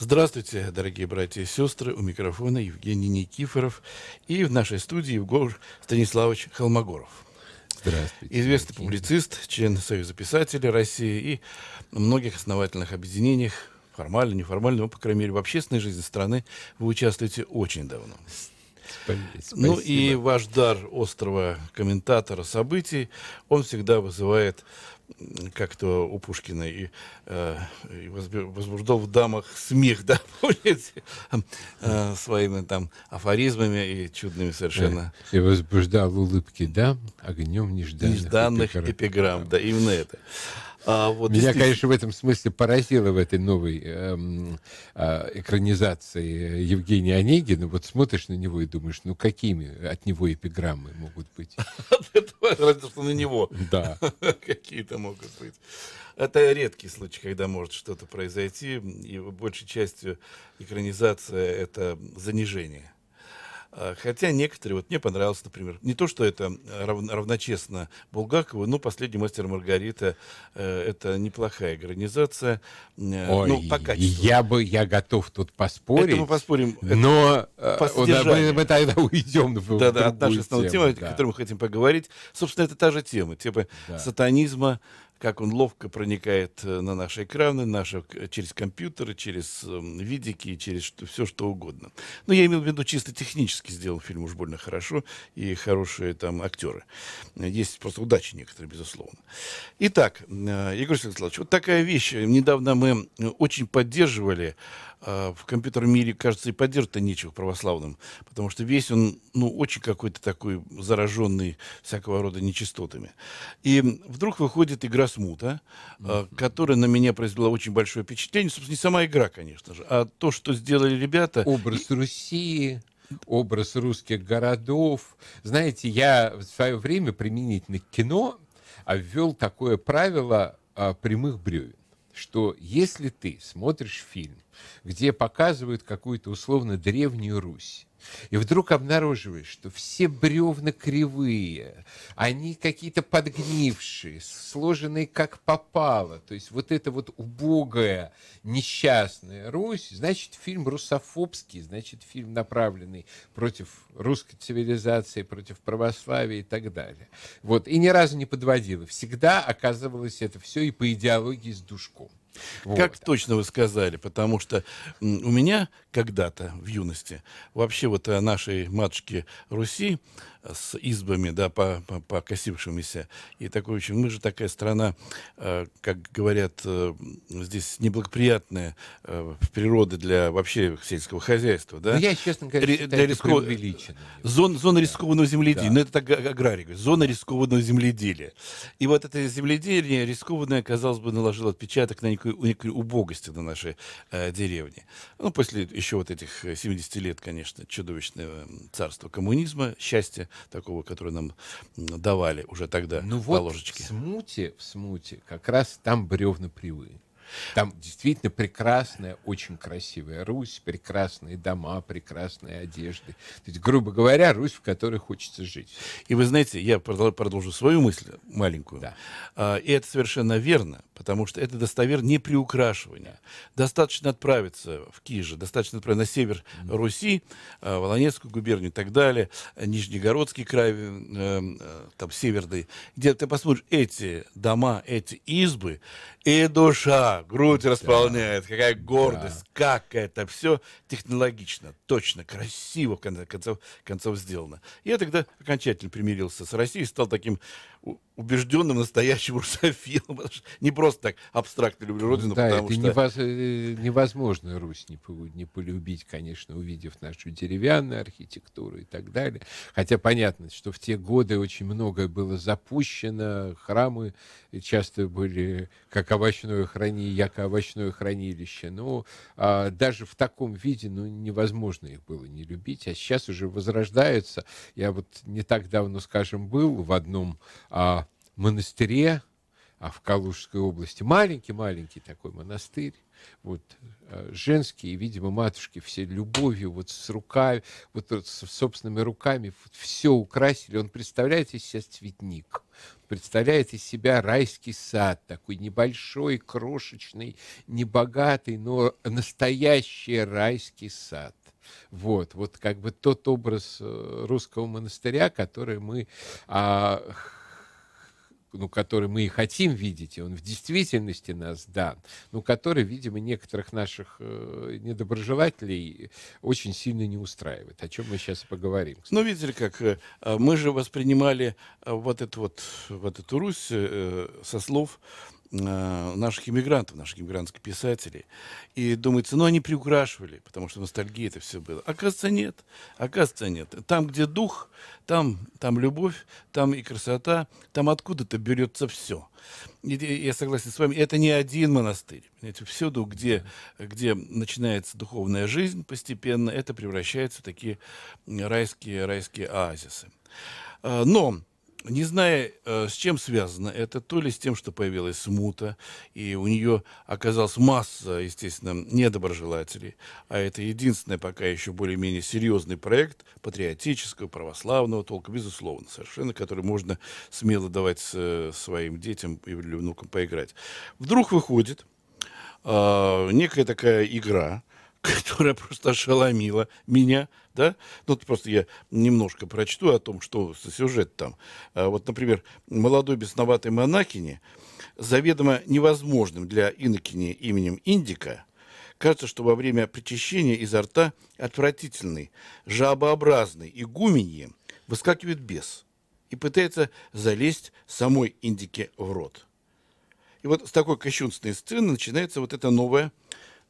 Здравствуйте, дорогие братья и сестры. У микрофона Евгений Никифоров и в нашей студии Евгор Станиславович Холмогоров. Здравствуйте. Известный Евгений. публицист, член Союза писателей России и многих основательных объединениях формально, неформально, но, ну, по крайней мере, в общественной жизни страны вы участвуете очень давно. Спасибо. Ну и ваш дар острого комментатора событий, он всегда вызывает как-то у Пушкина и, э, и возбуждал в дамах смех, да, помните, э, своими там афоризмами и чудными совершенно. Э, и возбуждал улыбки дам огнем нежданных, нежданных эпиграмм. эпиграмм. Да, именно это. А, вот, Меня, здесь... конечно, в этом смысле поразило в этой новой эм, а, э, экранизации Евгения Онегина. Вот смотришь на него и думаешь, ну какими от него эпиграммы могут быть? Разве что на него. Да. Какие-то могут быть. Это редкий случай, когда может что-то произойти. И большей частью экранизация — это занижение Э, хотя некоторые, вот мне понравился например, не то, что это э, равно, равночестно Булгакову, но «Последний мастер Маргарита» э, — это неплохая экранизация, ну, Ой, ну, по качеству. Я бы, я готов тут поспорить. Это мы поспорим. Но мы, мы тогда уйдем в Да-да, от нашей основной темы, да. о которой мы хотим поговорить. Собственно, это та же тема, типа да. сатанизма, как он ловко проникает э, на наши экраны, наши, э, через компьютеры, через эм, видики, через все что угодно. Но ну, я имел в виду чисто технически сделан фильм уж больно хорошо, и хорошие там актеры. Есть просто удачи некоторые, безусловно. Итак, Егор э, Александрович, вот такая вещь. Недавно мы очень поддерживали в компьютерном мире, кажется, и поддерживать-то нечего православным, потому что весь он, ну, очень какой-то такой зараженный всякого рода нечистотами. И вдруг выходит игра «Космута», э, которая на меня произвела очень большое впечатление. Собственно, не сама игра, конечно же, а то, что сделали ребята. Образ и... Руси образ русских городов. Знаете, я в свое время применительно к кино ввел такое правило а, прямых бревен, что если ты смотришь фильм, где показывают какую-то условно древнюю Русь, и вдруг обнаруживаешь, что все бревна кривые, они какие-то подгнившие, сложенные как попало. То есть вот эта вот убогая, несчастная Русь, значит, фильм русофобский, значит, фильм направленный против русской цивилизации, против православия и так далее. Вот. И ни разу не подводила. Всегда оказывалось это все и по идеологии с душком. Вот. Как точно вы сказали, потому что у меня когда-то в юности вообще вот э, нашей матушке Руси с избами, да, по, по, покосившимися. И такой очень, мы же такая страна, э, как говорят, э, здесь неблагоприятная э, природа для вообще сельского хозяйства, да? Но ну, я, честно говоря, Ре, считаю, для рисков... Зон, зона да. рискованного земледелия, да. ну это так аграрий, зона рискованного земледелия. И вот это земледелие рискованное, казалось бы, наложило отпечаток на некую, некую убогость на нашей э, деревне. Ну, после еще вот этих 70 э, лет, конечно, чудовищного царства коммунизма, счастья, такого, который нам давали уже тогда ну по вот ложечке. В смуте, в смуте, как раз там бревна привы. Там действительно прекрасная, очень красивая Русь, прекрасные дома, прекрасные одежды. То есть, грубо говоря, Русь, в которой хочется жить. И вы знаете, я продолжу свою мысль маленькую. Да. А, и это совершенно верно, потому что это достоверно не приукрашивание. Достаточно отправиться в Киже, достаточно отправиться на север mm-hmm. Волонецкую губернию и так далее, Нижнегородский край, э, э, там северный, где ты посмотришь эти дома, эти избы, и душа грудь да. располняет, какая гордость, да. как это все технологично, точно, красиво в конце концов, концов сделано. Я тогда окончательно примирился с Россией, стал таким убежденным настоящим русофилом. Не просто так абстрактно люблю ну родину, да, потому это что... Невоз... Э, невозможно Русь не, по... не полюбить, конечно, увидев нашу деревянную архитектуру и так далее. Хотя понятно, что в те годы очень многое было запущено, храмы часто были как овощное хранилище, яко овощное хранилище. Но ну, а, даже в таком виде ну, невозможно их было не любить. А сейчас уже возрождаются. Я вот не так давно, скажем, был в одном а, монастыре а в Калужской области. Маленький-маленький такой монастырь. Вот а, женские, видимо, матушки все любовью, вот с руками, вот, с собственными руками вот, все украсили. Он представляет из себя цветник, представляет из себя райский сад, такой небольшой, крошечный, небогатый, но настоящий райский сад. Вот, вот как бы тот образ э, русского монастыря, который мы а, ну, который мы и хотим видеть, и он в действительности нас дан, но который, видимо, некоторых наших э, недоброжелателей очень сильно не устраивает, о чем мы сейчас и поговорим. Ну, кстати. Ну, видите, как э, мы же воспринимали э, вот, эту вот, вот эту Русь э, э со слов Э, наших иммигрантов, наших иммигрантских писателей. И думается, ну они приукрашивали, потому что ностальгия это все было. Оказывается, нет. Оказывается, нет. Там, где дух, там, там любовь, там и красота, там откуда-то берется все. И, я согласен с вами, это не один монастырь. Понимаете, всюду, где, где начинается духовная жизнь постепенно, это превращается в такие райские, райские оазисы. Э, но не зная, э, с чем связано это, то ли с тем, что появилась смута, и у нее оказалась масса, естественно, недоброжелателей, а это единственный пока еще более-менее серьезный проект патриотического, православного толка, безусловно, совершенно, который можно смело давать своим детям или внукам поиграть. Вдруг выходит э, некая такая игра, которая просто ошеломила меня, да? Ну, вот просто я немножко прочту о том, что сюжет там. А, вот, например, молодой бесноватый монахини, заведомо невозможным для инокини именем Индика, кажется, что во время причащения изо рта отвратительный, жабообразный игуменье выскакивает бес и пытается залезть самой Индике в рот. И вот с такой кощунственной сцены начинается вот эта новая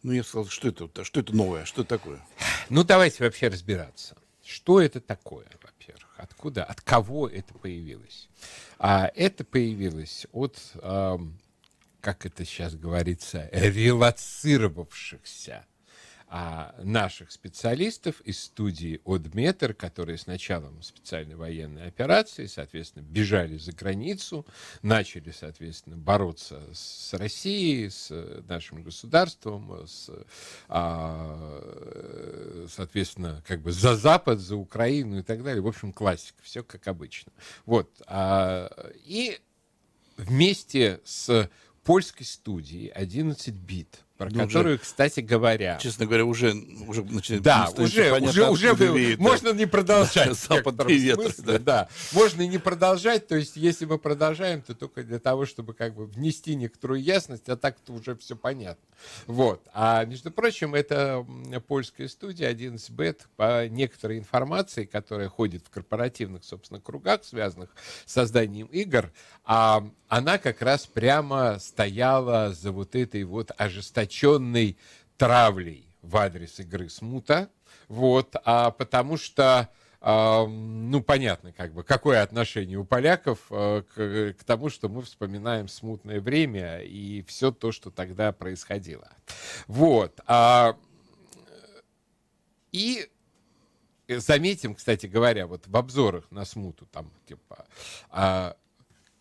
ну, я сказал, что это, а что это новое, а что это такое? Ну, давайте вообще разбираться. Что это такое, во-первых? Откуда, от кого это появилось? А это появилось от, э, как это сейчас говорится, релацировавшихся а, наших специалистов из студии «Одметр», которые с началом специальной военной операции, соответственно, бежали за границу, начали, соответственно, бороться с Россией, с э, нашим государством, с, а, соответственно, как бы за Запад, за Украину и так далее. В общем, классика, все как обычно. Вот. А, и вместе с польской студией 11 бит – про ну, которую, уже, кстати говоря... Честно говоря, уже... уже начинает, да, уже, понятно, уже, уже вы, можно не продолжать. Запад ветра, да. да. Можно не продолжать, то есть если мы продолжаем, то только для того, чтобы как бы внести некоторую ясность, а так-то уже все понятно. Вот. А, между прочим, это польская студия 11bet по некоторой информации, которая ходит в корпоративных, собственно, кругах, связанных с созданием игр, а, она как раз прямо стояла за вот этой вот ожесточенной травлей в адрес игры «Смута», вот, а потому что ну, понятно, как бы, какое отношение у поляков э, к, к тому, что мы вспоминаем смутное время и все то, что тогда происходило. Вот. А, и заметим, кстати говоря, вот в обзорах на смуту, там, типа, а,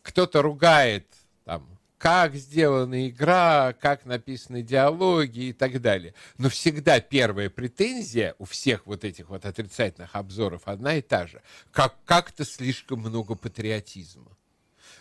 кто-то ругает там как сделана игра, как написаны диалоги и так далее. Но всегда первая претензия у всех вот этих вот отрицательных обзоров одна и та же. Как, как-то слишком много патриотизма.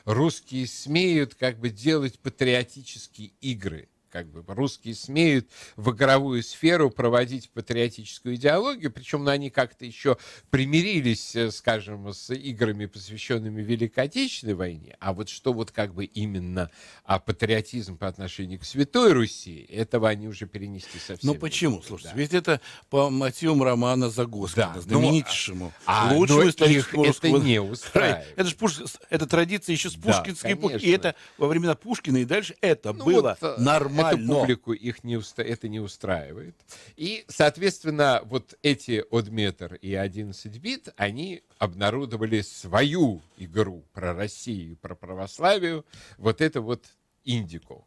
Русские смеют как бы делать патриотические игры – как бы русские смеют в игровую сферу проводить патриотическую идеологию, причем они как-то еще примирились, э, скажем, с играми, посвященными Великой Отечественной войне, а вот что вот как бы именно а патриотизм по отношению к Святой Руси, этого они уже перенести совсем. Ну почему? Могут, Слушайте, да. ведь это по мотивам романа Загоскина, да, ну, знаменитейшему, а, а лучшего исторического русского... это не устраивает. Это, же Пуш... это традиция еще с пушкинской да, эпохи, и это во времена Пушкина и дальше это ну, было вот, э, нормально нормально. публику их не уста... это не устраивает. И, соответственно, вот эти Одметр и 11 бит, они обнародовали свою игру про Россию, про православие, вот это вот Индику.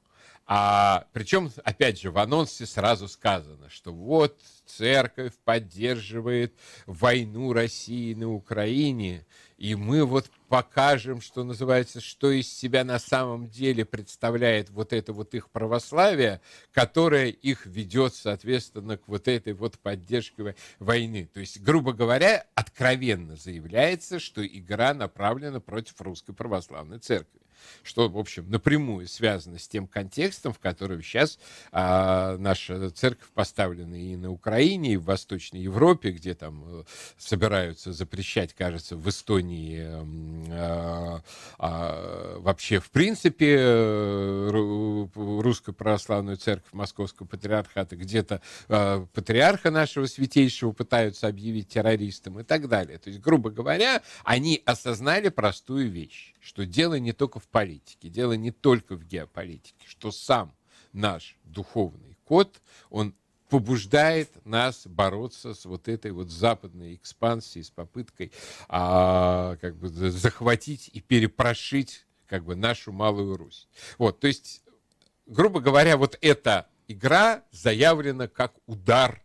А причем, опять же, в анонсе сразу сказано, что вот церковь поддерживает войну России на Украине и мы вот покажем, что называется, что из себя на самом деле представляет вот это вот их православие, которое их ведет, соответственно, к вот этой вот поддержке войны. То есть, грубо говоря, откровенно заявляется, что игра направлена против русской православной церкви что, в общем, напрямую связано с тем контекстом, в котором сейчас а, наша церковь поставлена и на Украине, и в Восточной Европе, где там э, собираются запрещать, кажется, в Эстонии эм, а, а, вообще в принципе э, русскую православную церковь Московского патриархата, где-то а, патриарха нашего святейшего пытаются объявить террористом и так далее. То есть, грубо говоря, они осознали простую вещь, что дело не только в политике, дело не только в геополитике, что сам наш духовный код, он побуждает нас бороться с вот этой вот западной экспансией, с попыткой а, как бы захватить и перепрошить как бы нашу Малую Русь. Вот, то есть, грубо говоря, вот эта игра заявлена как удар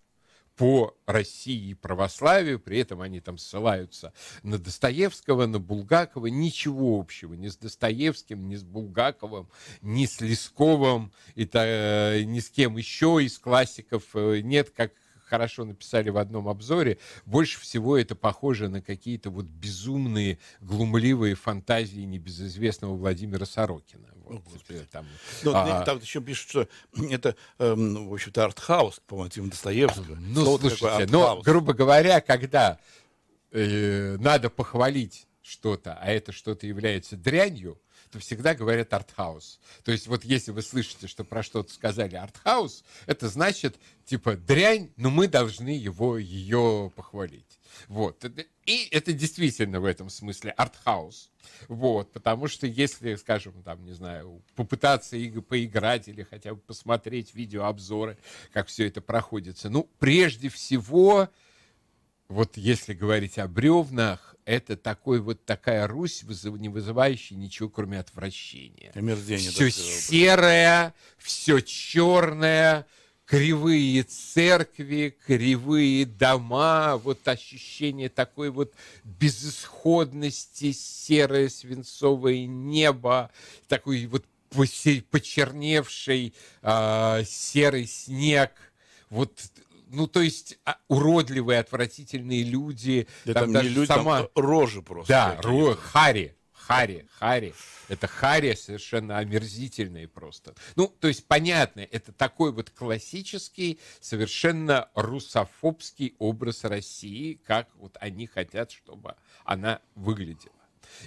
по России и православию, при этом они там ссылаются на Достоевского, на Булгакова, ничего общего ни с Достоевским, ни с Булгаковым, ни с Лесковым, и та, э, ни с кем еще из классиков э, нет, как хорошо написали в одном обзоре, больше всего это похоже на какие-то вот безумные, глумливые фантазии небезызвестного Владимира Сорокина. Вот, ну, О, там, ну, а... там еще пишут, что это, эм, в общем-то, артхаус по мотивам Достоевского. Ну, Слово слушайте, но, ну, грубо говоря, когда э, надо похвалить что-то, а это что-то является дрянью, всегда говорят артхаус. То есть вот если вы слышите, что про что-то сказали артхаус, это значит типа дрянь, но мы должны его, ее похвалить. Вот. И это действительно в этом смысле артхаус. Вот, потому что если, скажем, там, не знаю, попытаться и поиграть или хотя бы посмотреть видеообзоры, как все это проходится, ну, прежде всего, вот если говорить о бревнах, это такой вот такая Русь, не вызывающая ничего, кроме отвращения. Омерзение. Все серое, все черное, кривые церкви, кривые дома, вот ощущение такой вот безысходности, серое свинцовое небо, такой вот почерневший э, серый снег – вот ну, то есть а, уродливые, отвратительные люди. Да там, там не люди, сама... там рожи просто. Да, ро... Хари. Хари, Хари. Это Хари совершенно омерзительные просто. Ну, то есть, понятно, это такой вот классический, совершенно русофобский образ России, как вот они хотят, чтобы она выглядела.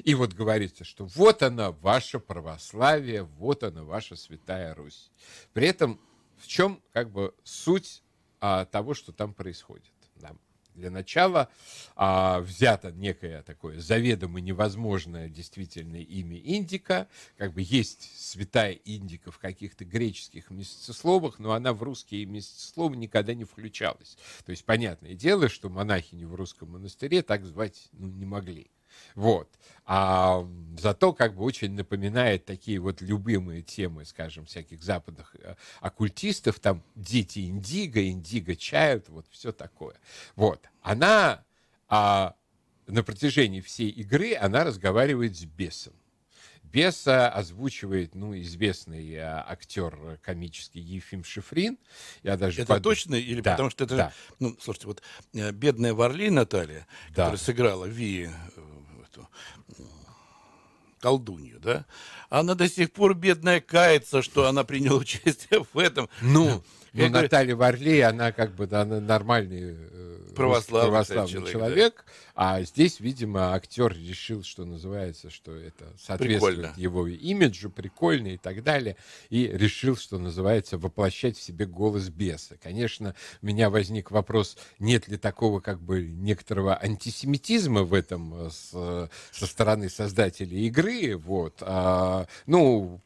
И вот говорится, что вот она, ваше православие, вот она, ваша святая Русь. При этом в чем как бы суть а, того, что там происходит. Да. Для начала а, взято некое такое заведомо невозможное действительно имя Индика. Как бы есть святая Индика в каких-то греческих месяцесловах, но она в русские месяцесловы никогда не включалась. То есть понятное дело, что монахини в русском монастыре так звать ну, не могли. Вот. А зато как бы очень напоминает такие вот любимые темы, скажем, всяких западных э, оккультистов, там дети индиго, индиго чают, вот все такое. Вот. Она а, на протяжении всей игры, она разговаривает с бесом. Беса озвучивает, ну, известный а, актер комический Ефим Шифрин. Я даже это под... точно? Или да, потому что это... Да. Ну, слушайте, вот э, бедная Варли Наталья, да. которая сыграла Ви э, колдунью, да? Она до сих пор бедная кается, что она приняла участие в этом. Ну, ну Наталья Варлей, она как бы она нормальный э, православный, православный человек, человек да. а здесь, видимо, актер решил, что называется, что это соответствует прикольно. его имиджу, прикольно и так далее, и решил, что называется, воплощать в себе голос беса. Конечно, у меня возник вопрос, нет ли такого как бы некоторого антисемитизма в этом э, с, э, со стороны создателей игры, вот. А, ну,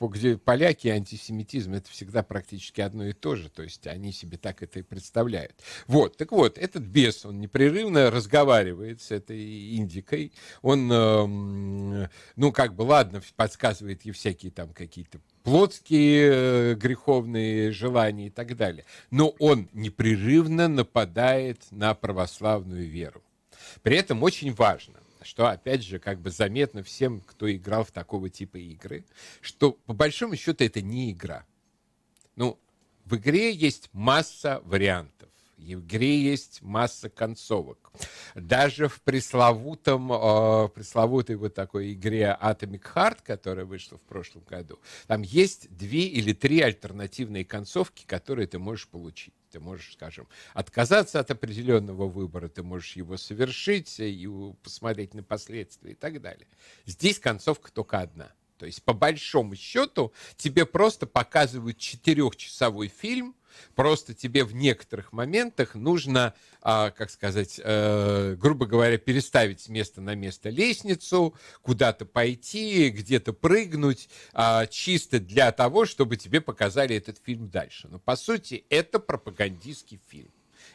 где поляки антисемитизм, это всегда практически одно и то же, то есть они себе так это и представляют. Вот, так вот, это этот бес, он непрерывно разговаривает с этой индикой, он, эм, ну, как бы, ладно, подсказывает ей всякие там какие-то плотские э, греховные желания и так далее, но он непрерывно нападает на православную веру. При этом очень важно, что, опять же, как бы заметно всем, кто играл в такого типа игры, что, по большому счету, это не игра. Ну, в игре есть масса вариантов игре есть масса концовок. Даже в пресловутом, э, пресловутой вот такой игре Atomic Heart, которая вышла в прошлом году, там есть две или три альтернативные концовки, которые ты можешь получить. Ты можешь, скажем, отказаться от определенного выбора, ты можешь его совершить и посмотреть на последствия и так далее. Здесь концовка только одна. То есть, по большому счету, тебе просто показывают четырехчасовой фильм – Просто тебе в некоторых моментах нужно, а, как сказать, э, грубо говоря, переставить с места на место лестницу, куда-то пойти, где-то прыгнуть, а, чисто для того, чтобы тебе показали этот фильм дальше. Но по сути это пропагандистский фильм.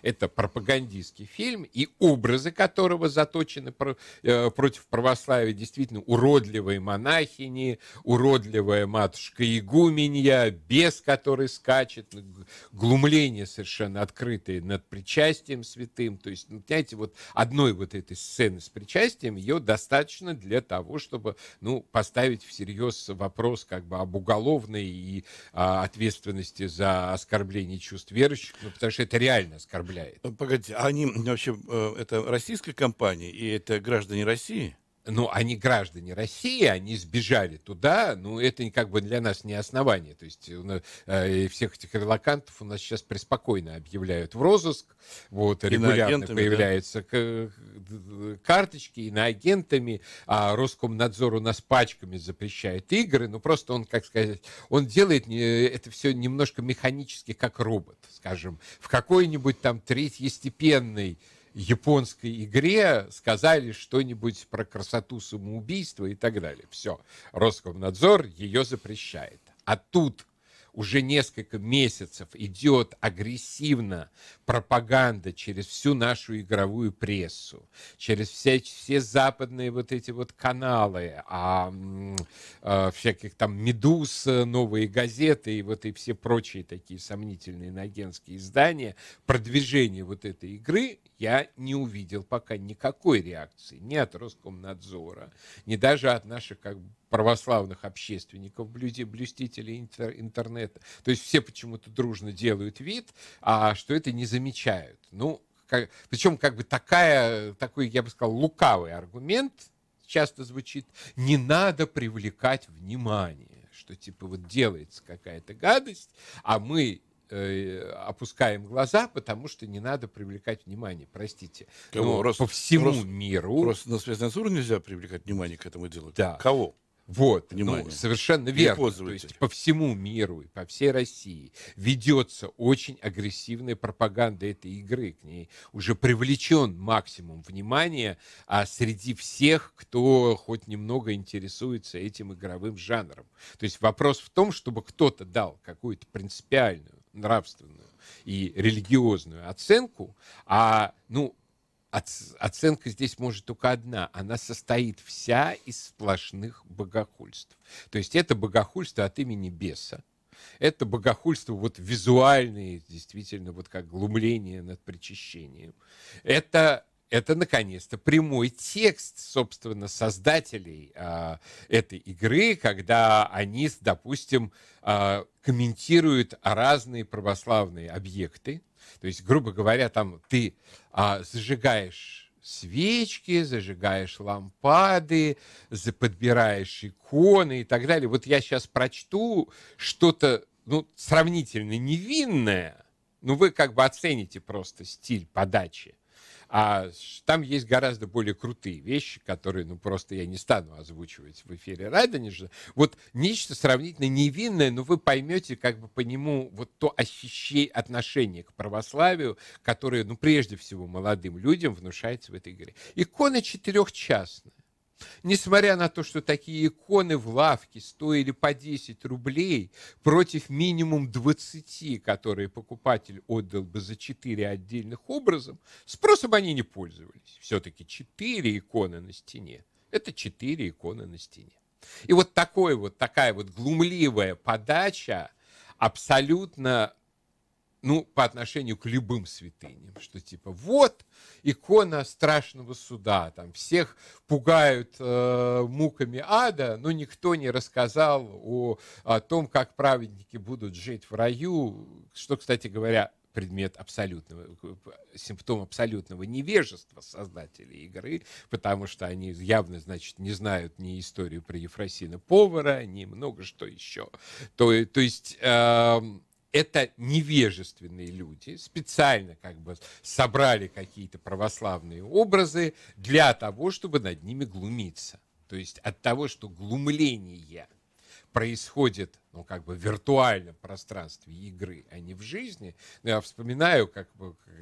Это пропагандистский фильм, и образы которого заточены про, э, против православия. Действительно, уродливые монахини, уродливая матушка-игуменья, бес, который скачет, глумление совершенно открытое над причастием святым. То есть, ну, понимаете, вот одной вот этой сцены с причастием ее достаточно для того, чтобы, ну, поставить всерьез вопрос как бы об уголовной и а, ответственности за оскорбление чувств верующих, ну, потому что это реально оскорбление удивляет. Ну, погодите, а они вообще, э, это российская компания, и это граждане России? ну, они граждане России, они сбежали туда, ну, это как бы для нас не основание. То есть э, э всех этих релакантов у нас сейчас преспокойно объявляют в розыск, вот, регулярно появляются да? карточки агентами, а Роскомнадзор у нас пачками запрещает игры, ну, просто он, как сказать, он делает это все немножко механически, как робот, скажем, в какой-нибудь там третьестепенный японской игре сказали что-нибудь про красоту самоубийства и так далее. Все, Роскомнадзор ее запрещает. А тут уже несколько месяцев идет агрессивно пропаганда через всю нашу игровую прессу, через все, все западные вот эти вот каналы, а, а всяких там «Медуз», «Новые газеты» и вот и все прочие такие сомнительные иноагентские издания, продвижение вот этой игры я не увидел пока никакой реакции ни от Роскомнадзора, ни даже от наших как бы православных общественников, блюстителей интер, интернета. То есть все почему-то дружно делают вид, а что это не замечают. Ну, как, причем как бы такая, такой, я бы сказал, лукавый аргумент часто звучит, не надо привлекать внимание, что типа вот делается какая-то гадость, а мы э, опускаем глаза, потому что не надо привлекать внимание, простите. Кого? Но Рос, по всему Рос, миру... Просто на светском нельзя привлекать внимание к этому делу. Да. Кого? Вот, ну, совершенно верно. То есть по всему миру и по всей России ведется очень агрессивная пропаганда этой игры. К ней уже привлечен максимум внимания а среди всех, кто хоть немного интересуется этим игровым жанром. То есть вопрос в том, чтобы кто-то дал какую-то принципиальную, нравственную и религиозную оценку, а, ну, оценка здесь может только одна. Она состоит вся из сплошных богохульств. То есть это богохульство от имени беса. Это богохульство вот визуальное, действительно, вот как глумление над причащением. Это это, наконец-то, прямой текст, собственно, создателей э, этой игры, когда они, допустим, э, комментируют разные православные объекты. То есть, грубо говоря, там ты э, зажигаешь свечки, зажигаешь лампады, подбираешь иконы и так далее. Вот я сейчас прочту что-то ну, сравнительно невинное, ну, вы как бы оцените просто стиль подачи. А там есть гораздо более крутые вещи, которые, ну, просто я не стану озвучивать в эфире Радонежа. Вот нечто сравнительно невинное, но вы поймете как бы по нему вот то ощущение, отношение к православию, которое, ну, прежде всего молодым людям внушается в этой игре. Икона четырехчастная. Несмотря на то, что такие иконы в лавке стоили по 10 рублей против минимум 20, которые покупатель отдал бы за 4 отдельных образом, спросом они не пользовались. Все-таки 4 иконы на стене. Это 4 иконы на стене. И вот такой вот, такая вот глумливая подача абсолютно ну, по отношению к любым святыням, что типа вот икона страшного суда, там всех пугают э, муками ада, но никто не рассказал о, о том, как праведники будут жить в раю, что, кстати говоря, предмет абсолютного, симптом абсолютного невежества создателей игры, потому что они явно, значит, не знают ни историю про Ефросина Повара, ни много что еще. То, то есть... Э, это невежественные люди, специально как бы собрали какие-то православные образы для того, чтобы над ними глумиться. То есть от того, что глумление происходит ну, как бы в виртуальном пространстве игры, а не в жизни. Ну, я вспоминаю, как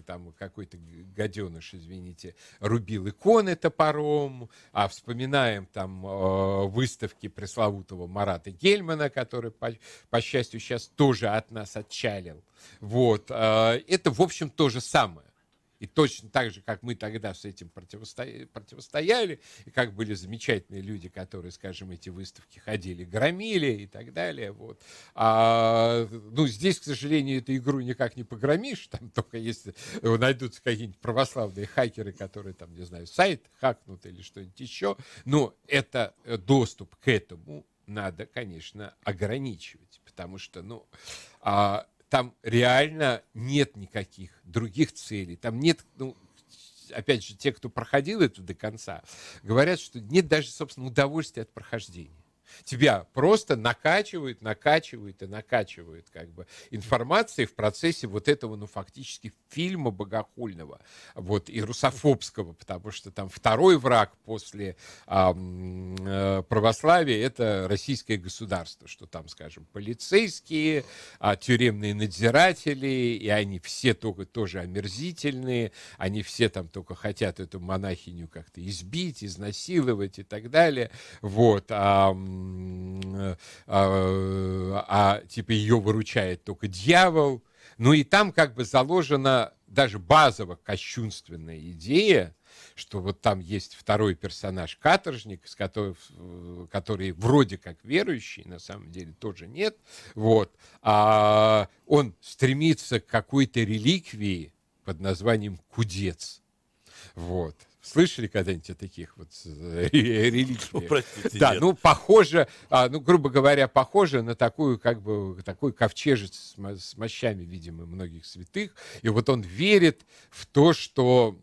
там какой-то гаденыш, извините, рубил иконы топором, а вспоминаем там э, выставки пресловутого Марата Гельмана, который, по, по счастью, сейчас тоже от нас отчалил. Вот. Э, это, в общем, то же самое. И точно так же, как мы тогда с этим противостояли, противостояли и как были замечательные люди, которые, скажем, эти выставки ходили, громили и так далее. Вот. А, ну, здесь, к сожалению, эту игру никак не погромишь, там только если найдутся какие-нибудь православные хакеры, которые там, не знаю, сайт хакнут или что-нибудь еще. Но это э, доступ к этому надо, конечно, ограничивать, потому что, ну, а, там реально нет никаких других целей. Там нет, ну, опять же, те, кто проходил это до конца, говорят, что нет даже, собственно, удовольствия от прохождения. Тебя просто накачивают, накачивают и накачивают как бы информацией в процессе вот этого, ну, фактически фильма богохульного, вот, и русофобского, потому что там второй враг после а, православия – это российское государство, что там, скажем, полицейские, а, тюремные надзиратели, и они все только тоже омерзительные, они все там только хотят эту монахиню как-то избить, изнасиловать и так далее, вот, а, Э, а, а, типа ее выручает только дьявол. Ну и там как бы заложена даже базово кощунственная идея, что вот там есть второй персонаж каторжник, с который, э, который вроде как верующий, на самом деле тоже нет, вот, а он стремится к какой-то реликвии под названием кудец, вот, Слышали когда-нибудь о таких вот э, религиях? Ну, простите, да, нет. ну, похоже, а, ну, грубо говоря, похоже на такую, как бы, такой ковчежец с мощами, видимо, многих святых. И вот он верит в то, что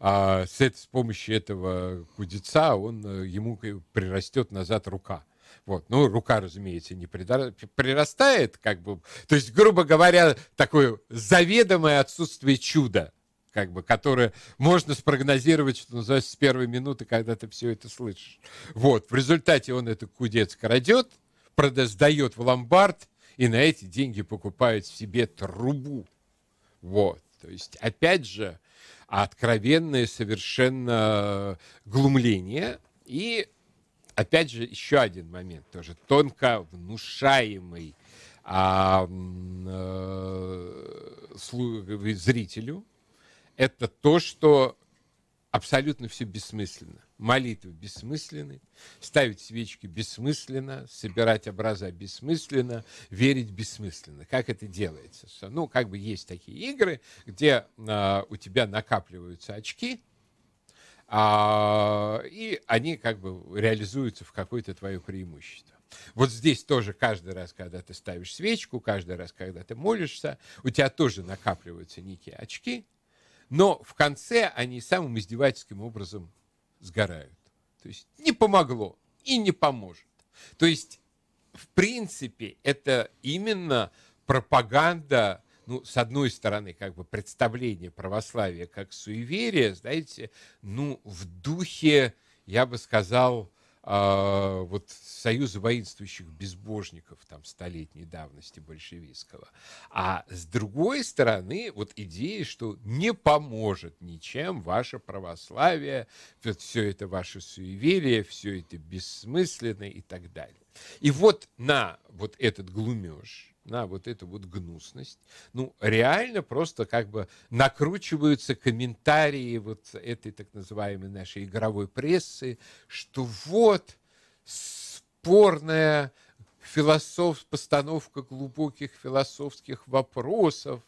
а, с, с помощью этого кузнеца он, э, ему прирастет назад рука. Вот. Ну, рука, разумеется, не прида, прирастает, как бы. То есть, грубо говоря, такое заведомое отсутствие чуда как бы, которое можно спрогнозировать, что называется, с первой минуты, когда ты все это слышишь. Вот, в результате он этот кудец крадет, продает в ломбард, и на эти деньги покупает себе трубу. Вот, то есть, опять же, откровенное совершенно э, глумление и опять же, еще один момент тоже. Тонко внушаемый а, э, слу, зрителю, это то, что абсолютно все бессмысленно. Молитвы бессмысленны, ставить свечки бессмысленно, собирать образа бессмысленно, верить бессмысленно. Как это делается? Ну, как бы есть такие игры, где а, у тебя накапливаются очки, а, и они как бы реализуются в какое-то твое преимущество. Вот здесь тоже каждый раз, когда ты ставишь свечку, каждый раз, когда ты молишься, у тебя тоже накапливаются некие очки, но в конце они самым издевательским образом сгорают. То есть не помогло и не поможет. То есть, в принципе, это именно пропаганда, ну, с одной стороны, как бы представление православия как суеверия, знаете, ну, в духе, я бы сказал, а, вот союза воинствующих безбожников там столетней давности большевистского. А с другой стороны, вот идея, что не поможет ничем ваше православие, вот все это ваше суеверие, все это бессмысленно и так далее. И вот на вот этот глумеж, на вот эту вот гнусность. Ну, реально просто как бы накручиваются комментарии вот этой так называемой нашей игровой прессы, что вот спорная философ, постановка глубоких философских вопросов,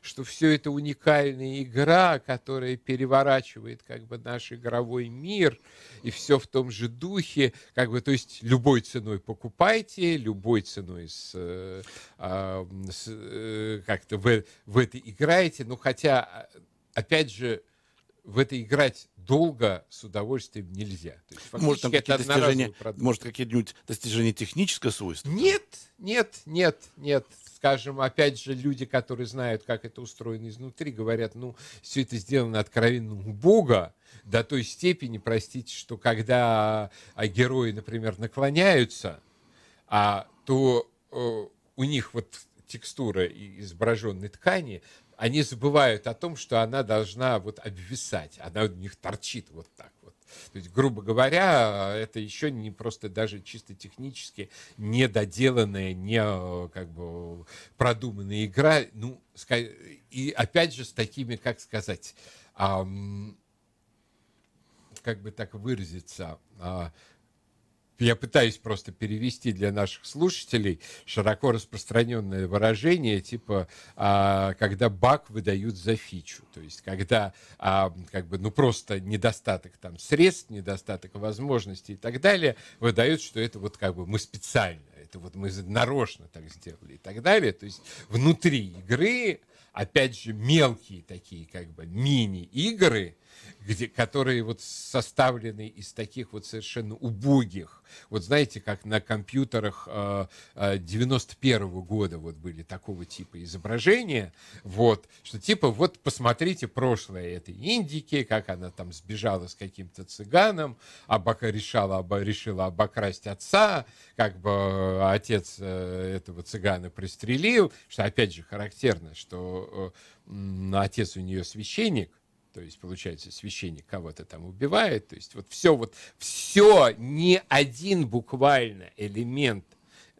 что все это уникальная игра, которая переворачивает как бы наш игровой мир, и все в том же духе, как бы, то есть любой ценой покупайте, любой ценой с, э, а, с, э, как-то в, в это играете, ну хотя, а, опять же, в это играть долго с удовольствием нельзя. То есть, может, там какие достижения, может, какие-нибудь достижения технического свойства? Нет, нет, нет, нет. Скажем, опять же, люди, которые знают, как это устроено изнутри, говорят, ну, все это сделано откровенно убого, до той степени, простите, что когда а, герои, например, наклоняются, а то э, у них вот текстура изображенной ткани они забывают о том, что она должна вот обвисать, она у них торчит вот так вот. То есть, грубо говоря, это еще не просто даже чисто технически недоделанная, не э, как бы продуманная игра. Ну, и опять же с такими, как сказать, как бы так выразиться, а, я пытаюсь просто перевести для наших слушателей широко распространенное выражение, типа, а, когда бак выдают за фичу. То есть, когда, а, как бы, ну, просто недостаток там средств, недостаток возможностей и так далее, выдают, что это вот как бы мы специально, это вот мы нарочно так сделали и так далее. То есть, внутри игры, опять же, мелкие такие, как бы, мини-игры, где, которые вот составлены из таких вот совершенно убогих. Вот знаете, как на компьютерах э, э, 91 -го года вот были такого типа изображения, вот, что типа вот посмотрите прошлое этой Индики, как она там сбежала с каким-то цыганом, обока, решала, оба, решила обокрасть отца, как бы э, отец э, этого цыгана пристрелил, что опять же характерно, что э, отец у нее священник, то есть, получается, священник кого-то там убивает, то есть вот все, вот все, ни один буквально элемент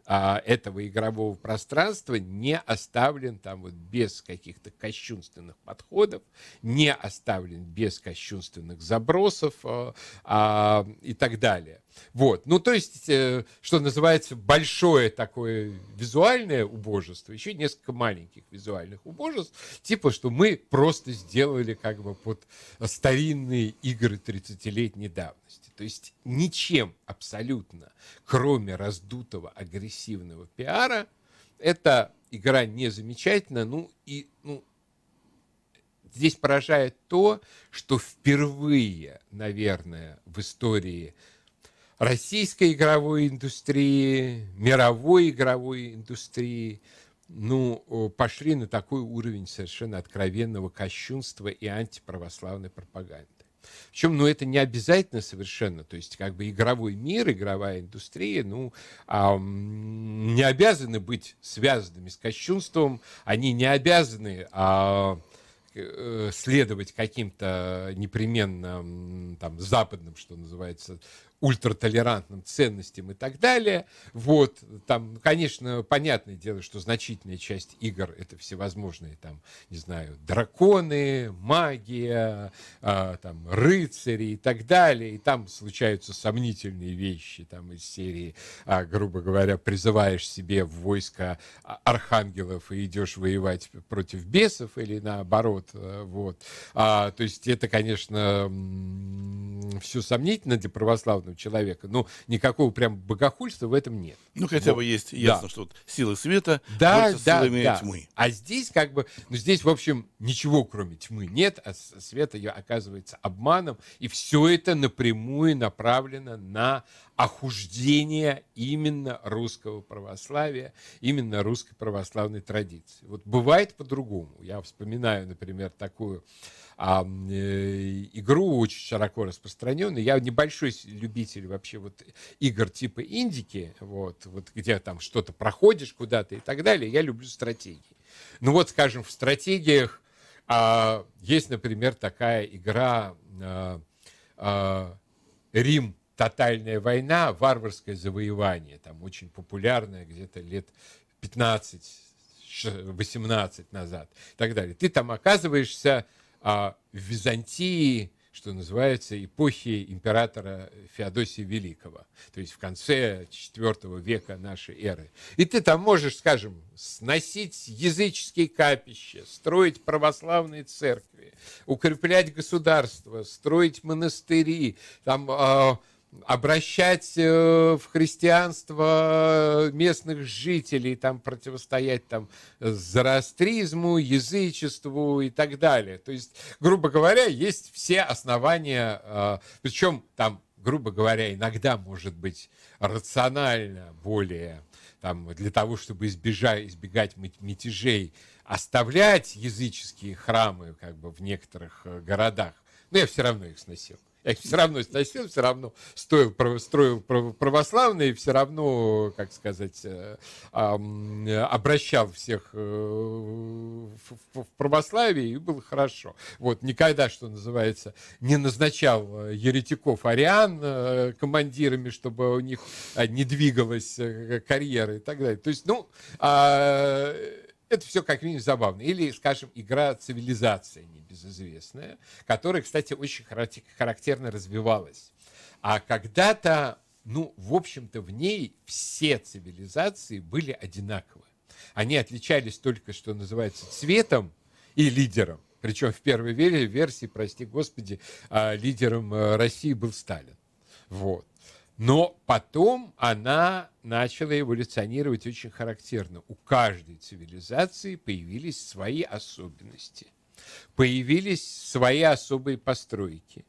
а, этого игрового пространства не оставлен там вот без каких-то кощунственных подходов, не оставлен без кощунственных забросов а, а, и так далее. Вот. Ну, то есть, э, что называется, большое такое визуальное убожество, еще несколько маленьких визуальных убожеств, типа, что мы просто сделали как бы под старинные игры 30-летней давности. То есть ничем абсолютно, кроме раздутого агрессивного пиара, эта игра не замечательна. Ну и ну, здесь поражает то, что впервые, наверное, в истории российской игровой индустрии, мировой игровой индустрии, ну, пошли на такой уровень совершенно откровенного кощунства и антиправославной пропаганды. Причем, ну, это не обязательно совершенно, то есть, как бы, игровой мир, игровая индустрия, ну, не обязаны быть связанными с кощунством, они не обязаны а, э, следовать каким-то непременно там западным, что называется, ультратолерантным ценностям и так далее. Вот, там, конечно, понятное дело, что значительная часть игр это всевозможные там, не знаю, драконы, магия, э, там, рыцари и так далее. И там случаются сомнительные вещи там из серии, э, грубо говоря, призываешь себе в войско а, архангелов и идешь воевать против бесов или наоборот. Э, вот. А, то есть это, конечно, все сомнительно для православного конкретного ну, человека. Ну, никакого прям богохульства в этом нет. Ну, хотя вот. бы есть ясно, да. что вот силы света да, да, силами да. тьмы. А здесь как бы, ну, здесь, в общем, ничего кроме тьмы нет, а света ее оказывается обманом, и все это напрямую направлено на охуждение именно русского православия, именно русской православной традиции. Вот бывает по-другому. Я вспоминаю, например, такую а, э, игру, очень широко распространенную. Я небольшой любитель вообще вот игр типа индики, вот, вот где там что-то проходишь куда-то и так далее. Я люблю стратегии. Ну вот, скажем, в стратегиях а, есть, например, такая игра а, а, Рим тотальная война, варварское завоевание, там очень популярное где-то лет 15 18 назад и так далее. Ты там оказываешься а в Византии, что называется, эпохи императора Феодосия Великого, то есть в конце IV века нашей эры. И ты там можешь, скажем, сносить языческие капища, строить православные церкви, укреплять государство, строить монастыри, там... Э, обращать э, в христианство э, местных жителей, там противостоять там зороастризму, язычеству и так далее. То есть, грубо говоря, есть все основания, э, причем там, грубо говоря, иногда может быть рационально более там, для того, чтобы избежать, избегать мятежей, оставлять языческие храмы как бы в некоторых городах. Но я все равно их сносил. Я э, все равно сносил, все равно стоил, строил православные, все равно, как сказать, э, обращал всех э, в православие, и было хорошо. Вот, никогда, что называется, не назначал еретиков ариан командирами, чтобы у них не двигалась карьера и так далее. То есть, ну, а, это все как минимум, забавно. Или, скажем, игра «Цивилизация» небезызвестная, которая, кстати, очень характерно развивалась. А когда-то, ну, в общем-то, в ней все цивилизации были одинаковы. Они отличались только, что называется, цветом и лидером. Причем в первой версии, прости господи, а, лидером э, России был Сталин. Вот. Но потом она начала эволюционировать очень характерно. У каждой цивилизации появились свои особенности, появились свои особые постройки,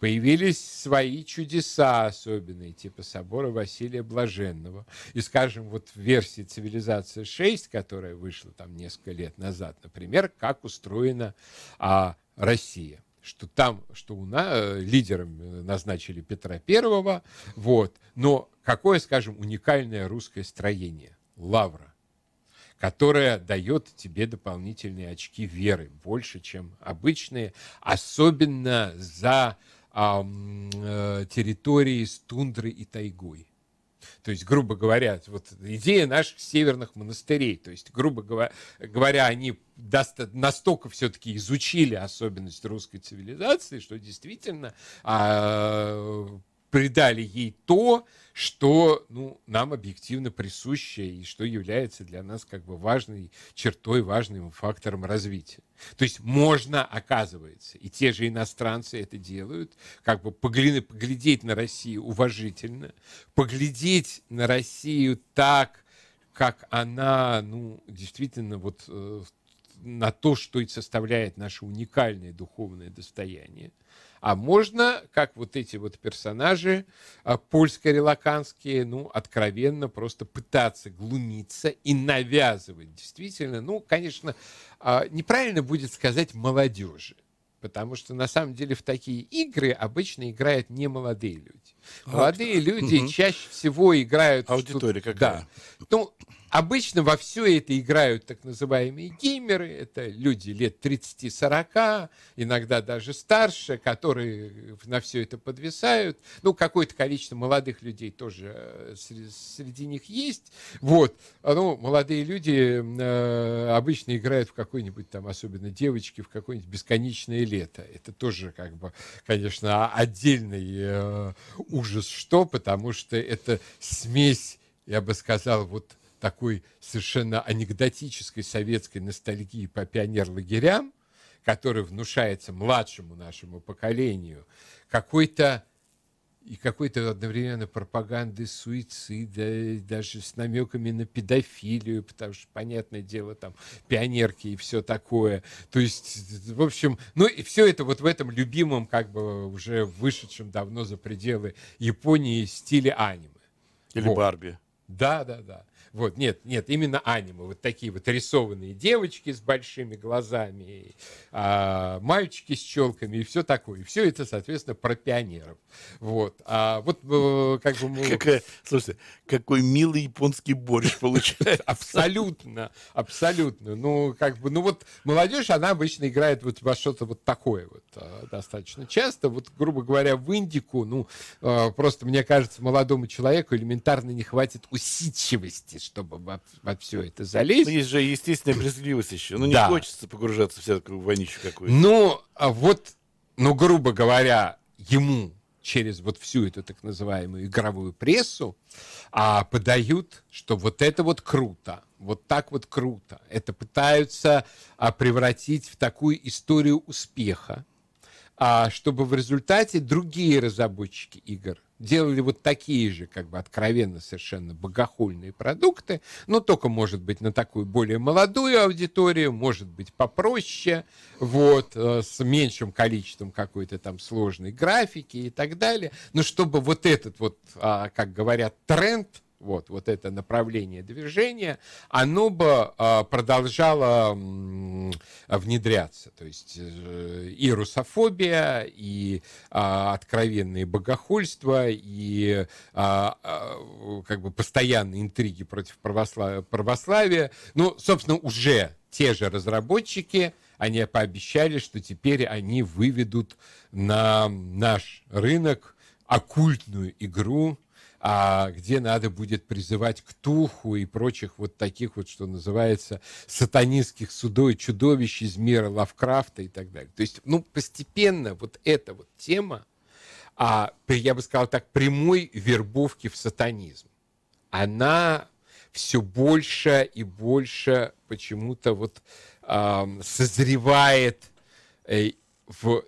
появились свои чудеса особенные, типа собора Василия Блаженного. И, скажем, вот в версии цивилизации 6», которая вышла там несколько лет назад, например, как устроена а, Россия что там, что у нас э, лидером э, назначили Петра Первого, вот. Но какое, скажем, уникальное русское строение? Лавра которое дает тебе дополнительные очки веры, больше, чем обычные, особенно за э, территории с тундрой и тайгой. То есть, грубо говоря, вот идея наших северных монастырей. То есть, грубо говоря, они настолько все-таки изучили особенность русской цивилизации, что действительно а, придали ей то, что ну, нам объективно присуще и что является для нас как бы важной чертой, важным фактором развития. То есть можно, оказывается, и те же иностранцы это делают, как бы поглядеть на Россию уважительно, поглядеть на Россию так, как она, ну, действительно, вот э, на то, что и составляет наше уникальное духовное достояние – а можно, как вот эти вот персонажи а, польско-релаканские, ну, откровенно просто пытаться глумиться и навязывать действительно, ну, конечно, а, неправильно будет сказать молодежи. Потому что на самом деле в такие игры обычно играют не молодые люди. Молодые а, люди угу. чаще всего играют... Аудитория какая? Да. Ну, Обычно во все это играют так называемые геймеры. Это люди лет 30-40, иногда даже старше, которые на все это подвисают. Ну, какое-то количество молодых людей тоже э, среди них есть. Вот. Ну, молодые люди э, обычно играют в какой-нибудь там, особенно девочки, в какое-нибудь бесконечное лето. Это тоже, как бы, конечно, отдельный э, ужас что, потому что это смесь, я бы сказал, вот такой совершенно анекдотической советской ностальгии по пионерлагерям, который внушается младшему нашему поколению, какой-то и какой-то одновременно пропаганды суицида, даже с намеками на педофилию, потому что, понятное дело, там пионерки и все такое. То есть, в общем, ну и все это вот в этом любимом, как бы уже вышедшем давно за пределы Японии стиле аниме. Или вот. Барби. Да, да, да. Вот, нет, нет, именно аниме. Вот такие вот рисованные девочки с большими глазами, а, мальчики с челками и все такое. И все это, соответственно, про пионеров. Вот. А вот э, как бы мы... Какая, слушайте, какой милый японский борщ получается. Абсолютно, абсолютно. Ну, как бы, ну вот молодежь, она обычно играет вот во что-то вот такое вот э, достаточно часто. Вот, грубо говоря, в Индику, ну, э, просто, мне кажется, молодому человеку элементарно не хватит усидчивости, чтобы во, во все это ну, залезть. Но есть же естественная брезгливость еще. Ну, не да. хочется погружаться в всякую вонищу какую-то. Ну, а вот, ну, грубо говоря, ему через вот всю эту так называемую игровую прессу а, подают, что вот это вот круто, вот так вот круто. Это пытаются а, превратить в такую историю успеха, а, чтобы в результате другие разработчики игр делали вот такие же, как бы откровенно совершенно богохульные продукты, но только, может быть, на такую более молодую аудиторию, может быть, попроще, вот, э, с меньшим количеством какой-то там сложной графики и так далее. Но чтобы вот этот вот, а, как говорят, тренд – вот, вот это направление движения, оно бы а, продолжало внедряться. То есть э, и русофобия, и а, откровенные богохульства, и а, как бы постоянные интриги против православия. Ну, собственно, уже те же разработчики, они пообещали, что теперь они выведут на наш рынок оккультную игру а, где надо будет призывать к туху и прочих вот таких вот, что называется, сатанинских судов и чудовищ из мира Лавкрафта и так далее. То есть, ну, постепенно вот эта вот тема, а, я бы сказал так, прямой вербовки в сатанизм, она все больше и больше почему-то вот э, созревает в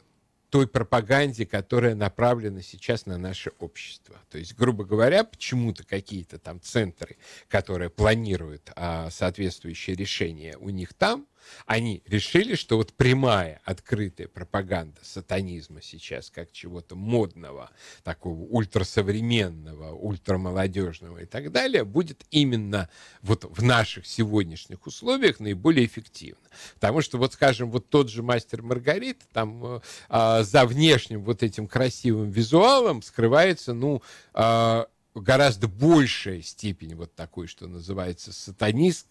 той пропаганде, которая направлена сейчас на наше общество. То есть, грубо говоря, почему-то какие-то там центры, которые планируют а, соответствующие решения у них там, они решили, что вот прямая открытая пропаганда сатанизма сейчас, как чего-то модного, такого ультрасовременного, ультрамолодежного и так далее, будет именно вот в наших сегодняшних условиях наиболее эффективно. Потому что вот, скажем, вот тот же мастер Маргарита, там э, а, за внешним вот этим красивым визуалом скрывается, ну, э, гораздо большая степень вот такой, что называется, сатанист,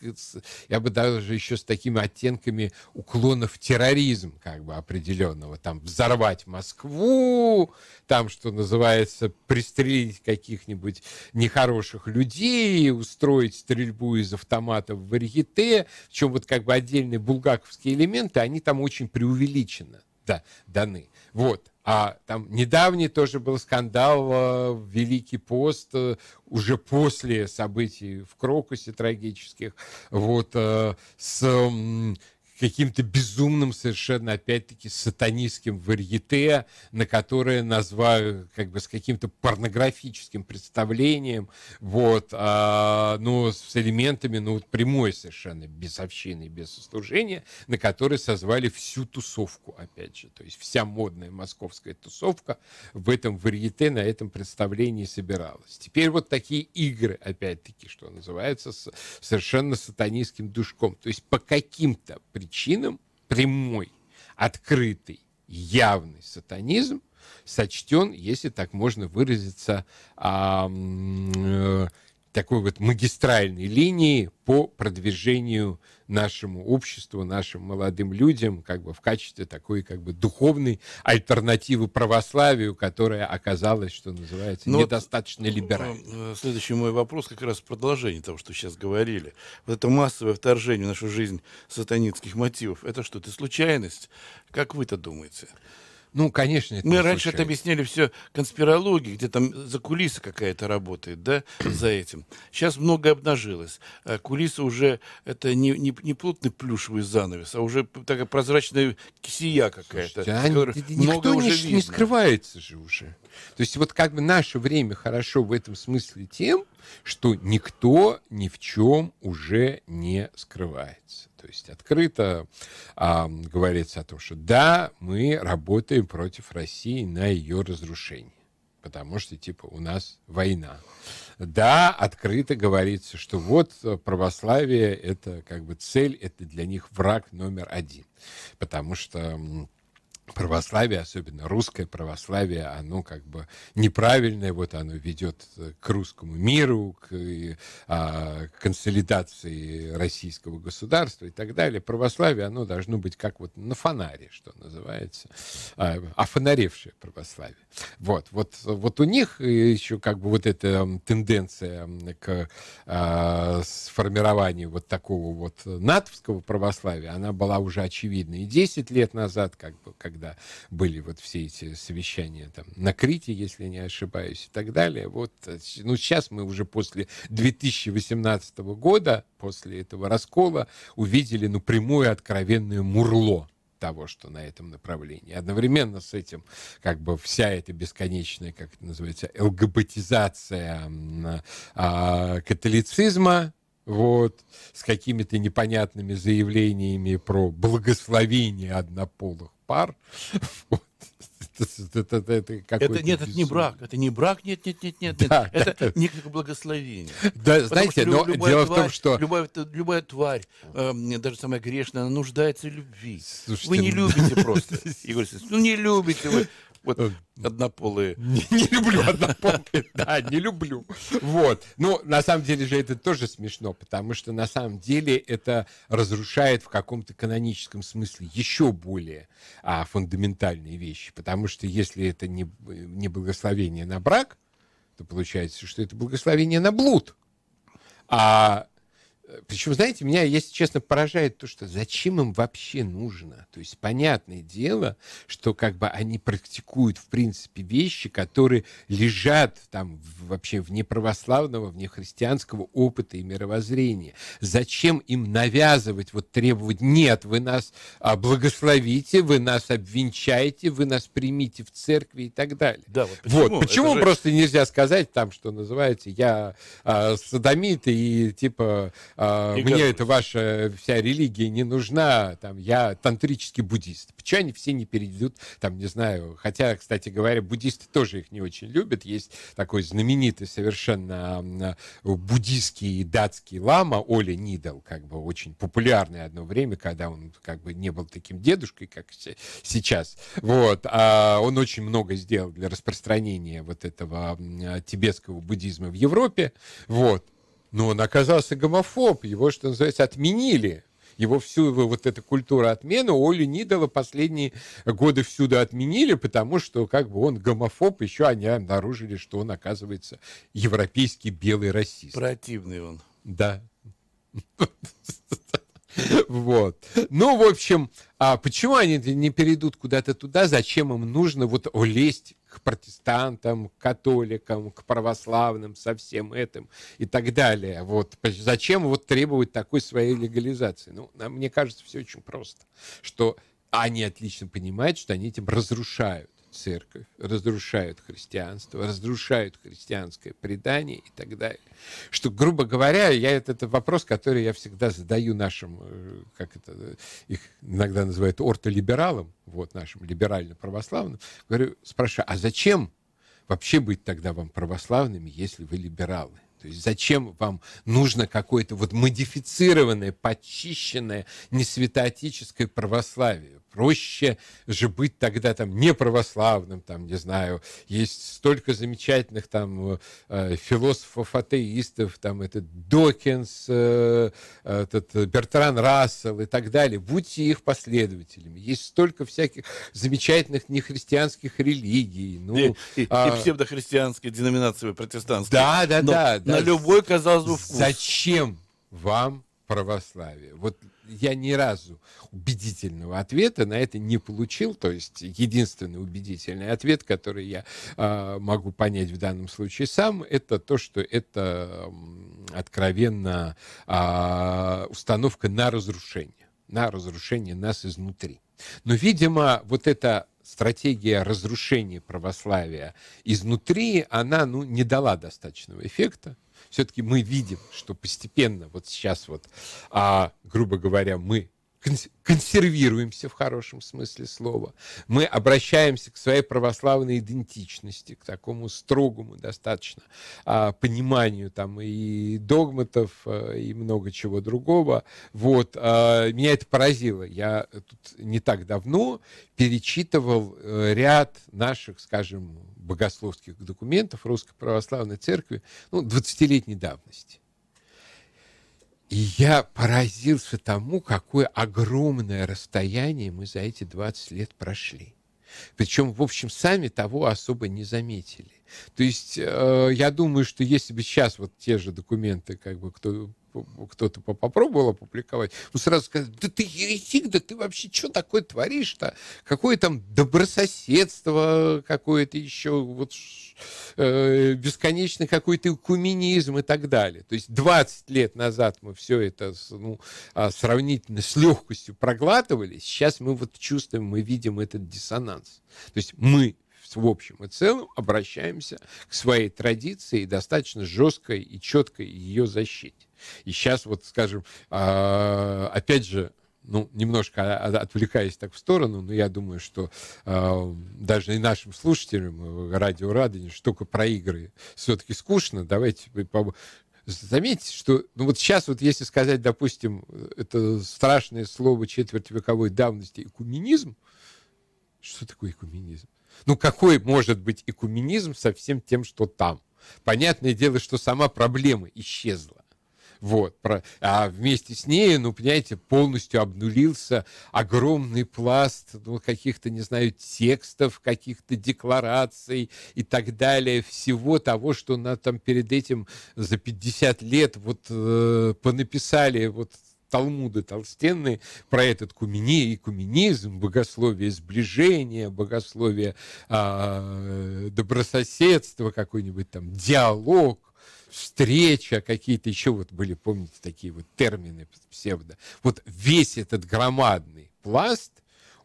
я бы даже еще с такими оттенками уклонов в терроризм как бы определенного, там взорвать Москву, там, что называется, пристрелить каких-нибудь нехороших людей, устроить стрельбу из автоматов в в чем вот как бы отдельные булгаковские элементы, они там очень преувеличены да, даны. Вот. А там недавний тоже был скандал в э, Великий пост э, уже после событий в Крокусе трагических, вот, э, с каким-то безумным совершенно, опять-таки, сатанистским варьете, на которое назваю как бы с каким-то порнографическим представлением, вот, а, ну, с элементами, ну, вот прямой совершенно бесовщины и бесослужения, на которые созвали всю тусовку, опять же, то есть вся модная московская тусовка в этом варьете, на этом представлении собиралась. Теперь вот такие игры, опять-таки, что называется, с совершенно сатанистским душком, то есть по каким-то причинам причинам прямой, открытый, явный сатанизм сочтен, если так можно выразиться, э, такой вот магистральной линии по продвижению нашему обществу, нашим молодым людям, как бы в качестве такой как бы духовной альтернативы православию, которая оказалась, что называется, Но ну недостаточно ну, либеральной. Э, следующий мой вопрос как раз продолжение того, что сейчас говорили. Вот это массовое вторжение в нашу жизнь сатанинских мотивов, это что, это случайность? Как вы-то думаете? Ну, конечно, это Мы раньше случается. это объясняли все конспирологии, где там за кулиса какая-то работает, да, за этим. Сейчас многое обнажилось. Э, кулиса уже это не, не, не плотный плюшевый занавес, а уже такая прозрачная кисия какая-то. А никто не, не скрывается же уже. То есть вот как бы наше время хорошо в этом смысле тем, что никто ни в чем уже не скрывается. То есть открыто а, говорится о том, что да, мы работаем против России на ее разрушение потому что, типа, у нас война. Да, открыто говорится, что вот православие – это как бы цель, это для них враг номер один, потому что православие, особенно русское православие, оно как бы неправильное, вот оно ведет э, к русскому миру, к, а, к консолидации российского государства и так далее. Православие, оно должно быть как вот на фонаре, что называется, а, офонаревшее православие. Вот, вот, вот у них еще как бы вот эта тенденция к а, сформированию вот такого вот натовского православия, она была уже очевидна и 10 лет назад, как бы, когда когда были вот все эти совещания там на Крите, если не ошибаюсь, и так далее. Вот, э, ну, сейчас мы уже после 2018 года, после этого раскола, увидели, ну, прямое откровенное мурло того, что на этом направлении. Одновременно с этим как бы вся эта бесконечная, как это называется, лгбтизация а, католицизма, вот, с какими-то непонятными заявлениями про благословение однополых пар. Это, это, это, это, нет, это не брак, это не брак, нет, нет, нет, нет, да, нет. это да, некое благословение. Да, Потому знаете, что, но любая дело тварь, в том, что любая, любая тварь, э, даже самая грешная, она нуждается в любви. Слушайте, вы не ну любите просто, Игорь Алексеевич, ну не любите вы, вот э, однополые. Не, не люблю однополые, да, не люблю. Вот. но ну, на самом деле же это тоже смешно, потому что на самом деле это разрушает в каком-то каноническом смысле еще более а, фундаментальные вещи. Потому что если это не, не благословение на брак, то получается, что это благословение на блуд. А причем, знаете, меня, если честно, поражает то, что зачем им вообще нужно. То есть, понятное дело, что как бы они практикуют, в принципе, вещи, которые лежат там вообще вне православного, вне христианского опыта и мировоззрения. Зачем им навязывать, вот требовать, нет, вы нас а, благословите, вы нас обвенчаете, вы нас примите в церкви и так далее. Да, вот почему, вот, почему просто же... нельзя сказать там, что называется, я а, садомит и типа а, Игорь. мне эта ваша вся религия не нужна, там, я тантрический буддист. Почему они все не перейдут, там, не знаю, хотя, кстати говоря, буддисты тоже их не очень любят. Есть такой знаменитый совершенно а, буддийский датский лама Оля Нидал, как бы очень популярный одно время, когда он как бы не был таким дедушкой, как сейчас. Вот. А он очень много сделал для распространения вот этого а, тибетского буддизма в Европе. Вот. Но ну, он оказался гомофоб, его, что называется, отменили. Его всю его, вот эту культуру отмены, Оли Нидала последние годы всюду отменили, потому что как бы он гомофоб, еще они обнаружили, что он, оказывается, европейский белый расист. Противный он. Да. Вот. Ну, в общем, а почему они не перейдут куда-то туда? Зачем им нужно вот лезть к протестантам, к католикам, к православным, со всем этим и так далее. Вот. Зачем вот требовать такой своей легализации? Ну, мне кажется, все очень просто, что они отлично понимают, что они этим разрушают церковь, разрушают христианство, разрушают христианское предание и так далее. Что, грубо говоря, я, это, это вопрос, который я всегда задаю нашим, э, как это, их иногда называют ортолибералам, вот нашим либерально-православным, говорю, спрашиваю, а зачем вообще быть тогда вам православными, если вы либералы? То есть зачем вам нужно какое-то вот модифицированное, подчищенное, несвятоотеческое православие? проще же быть тогда там не православным там, не знаю, есть столько замечательных там э, философов-атеистов, там этот Докинс, э, этот Бертран Рассел и так далее, будьте их последователями. Есть столько всяких замечательных нехристианских религий. Ну, и, и, а... и псевдохристианской деноминации протестантской. Да, да, да, да. На да. любой, казалось бы, вкус. Зачем вам православие? Вот я ни разу убедительного ответа на это не получил. То есть единственный убедительный ответ, который я э, могу понять в данном случае сам, это то, что это откровенно э, установка на разрушение, на разрушение нас изнутри. Но, видимо, вот эта стратегия разрушения православия изнутри, она ну, не дала достаточного эффекта все-таки мы видим, что постепенно вот сейчас вот, а, грубо говоря, мы консервируемся в хорошем смысле слова. Мы обращаемся к своей православной идентичности, к такому строгому достаточно а, пониманию там и догматов, э, и много чего другого. Вот, а, меня это поразило. Я тут не так давно перечитывал э, ряд наших, скажем, богословских документов Русской Православной Церкви ну, 20-летней давности. И я поразился тому, какое огромное расстояние мы за эти 20 лет прошли. Причем, в общем, сами того особо не заметили. То есть э, я думаю, что если бы сейчас вот те же документы, как бы кто кто-то попробовал опубликовать, он ну, сразу сказал, да ты еретик, да ты вообще что такое творишь-то? Какое там добрососедство какое-то еще, вот э, бесконечный какой-то куминизм и так далее. То есть 20 лет назад мы все это ну, а, сравнительно с легкостью проглатывали, сейчас мы вот чувствуем, мы видим этот диссонанс. То есть мы в общем и целом обращаемся к своей традиции и достаточно жесткой и четкой ее защите. И сейчас вот, скажем, а, опять же, ну, немножко отвлекаясь так в сторону, но я думаю, что э, даже и нашим слушателям э, радио Радонеж только про игры все-таки скучно. Давайте заметьте, что ну, вот сейчас вот если сказать, допустим, это страшное слово четвертьвековой давности «экуменизм», что такое экуменизм? Ну, какой может быть экуменизм со всем тем, что там? Понятное дело, что сама проблема исчезла. Вот. Про... А вместе с ней, ну, понимаете, полностью обнулился огромный пласт ну, каких-то, не знаю, текстов, каких-то деклараций и так далее, всего того, что на, там перед этим за 50 лет вот э, понаписали вот Талмуды толстенные про этот кумени, куменизм, богословие сближения, богословие а, добрососедства, какой-нибудь там диалог, встреча, какие-то еще вот были, помните, такие вот термины псевдо. Вот весь этот громадный пласт,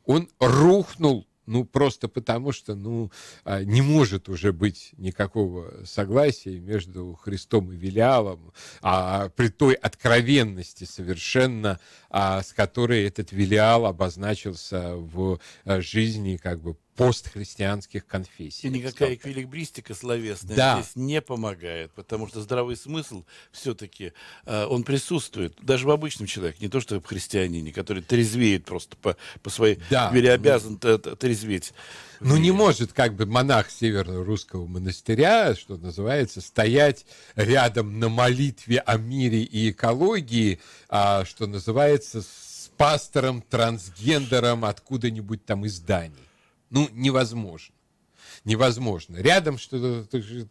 он рухнул ну, просто потому что, ну, а, не может уже быть никакого согласия между Христом и Велиалом, а при той откровенности совершенно, а, с которой этот Велиал обозначился в а, жизни, как бы, постхристианских конфессий. И никакая эквилибристика словесная да. здесь не помогает, потому что здравый смысл все-таки, э, он присутствует даже в обычном человеке, не то что в христианине, который трезвеет просто по, по своей да. вере, обязан ну, трезветь. Ну не может как бы монах северно-русского монастыря, что называется, стоять рядом на молитве о мире и экологии, а, что называется, с пастором-трансгендером откуда-нибудь там из Дании ну, невозможно. Невозможно. Рядом, что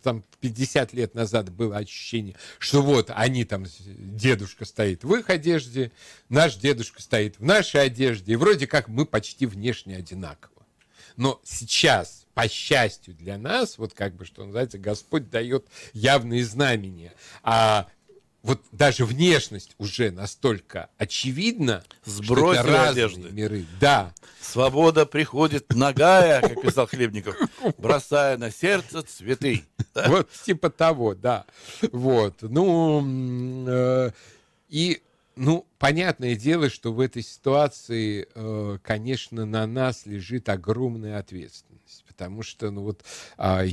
там 50 лет назад было ощущение, что вот они там, дедушка стоит в их одежде, наш дедушка стоит в нашей одежде, и вроде как мы почти внешне одинаково. Но сейчас, по счастью для нас, вот как бы, что называется, Господь дает явные знамения. А вот даже внешность уже настолько очевидна, Сбросили что это разные одежды. миры. Да. Свобода приходит ногая, как писал Хлебников, бросая на сердце цветы. Вот типа того, да. Вот. Ну, э, и, ну, понятное дело, что в этой ситуации, э, конечно, на нас лежит огромная ответственность. Потому что, ну вот, а,